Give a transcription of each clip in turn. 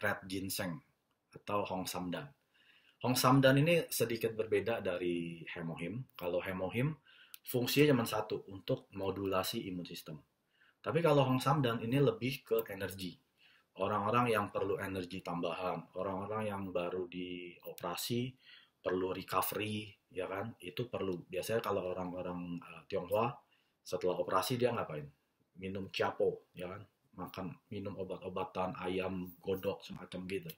red ginseng atau Hong Samdan. Hong Samdan ini sedikit berbeda dari hemohim. Kalau hemohim, fungsinya cuma satu, untuk modulasi imun sistem. Tapi kalau Hong Samdan ini lebih ke energi. Orang-orang yang perlu energi tambahan, orang-orang yang baru dioperasi, perlu recovery, ya kan? Itu perlu. Biasanya kalau orang-orang eh, Tionghoa, setelah operasi dia ngapain? Minum ciapo, ya kan? makan minum obat-obatan ayam godok semacam gitu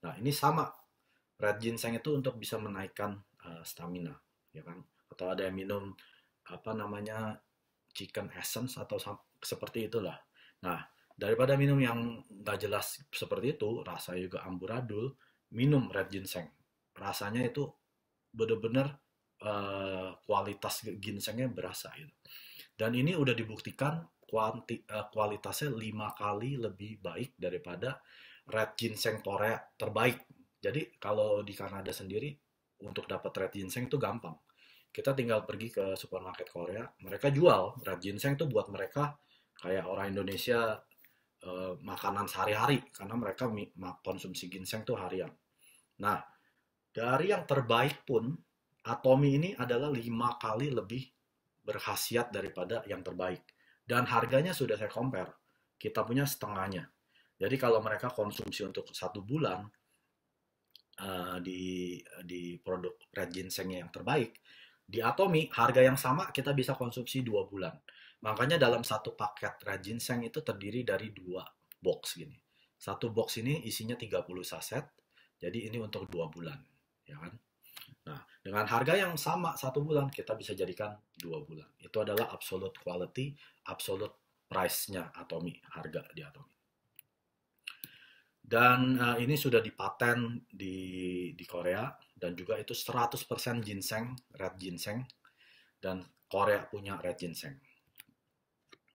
nah ini sama red ginseng itu untuk bisa menaikkan uh, stamina ya kan atau ada yang minum apa namanya chicken essence atau seperti itulah nah daripada minum yang nggak jelas seperti itu rasa juga amburadul minum red ginseng rasanya itu bener-bener uh, kualitas ginsengnya berasa gitu dan ini udah dibuktikan kuanti, uh, kualitasnya lima kali lebih baik daripada red ginseng Korea terbaik. Jadi kalau di Kanada sendiri untuk dapat red ginseng itu gampang. Kita tinggal pergi ke supermarket Korea, mereka jual red ginseng itu buat mereka kayak orang Indonesia uh, makanan sehari-hari karena mereka konsumsi ginseng tuh harian. Nah, dari yang terbaik pun Atomi ini adalah lima kali lebih berkhasiat daripada yang terbaik. Dan harganya sudah saya compare. Kita punya setengahnya. Jadi kalau mereka konsumsi untuk satu bulan uh, di di produk red ginseng yang terbaik, di Atomi harga yang sama kita bisa konsumsi dua bulan. Makanya dalam satu paket red ginseng itu terdiri dari dua box gini. Satu box ini isinya 30 saset, jadi ini untuk dua bulan, ya kan? Nah, dengan harga yang sama satu bulan, kita bisa jadikan dua bulan. Itu adalah absolute quality, absolute price-nya Atomi, harga di Atomi. Dan uh, ini sudah dipaten di, di Korea, dan juga itu 100% ginseng, red ginseng, dan Korea punya red ginseng.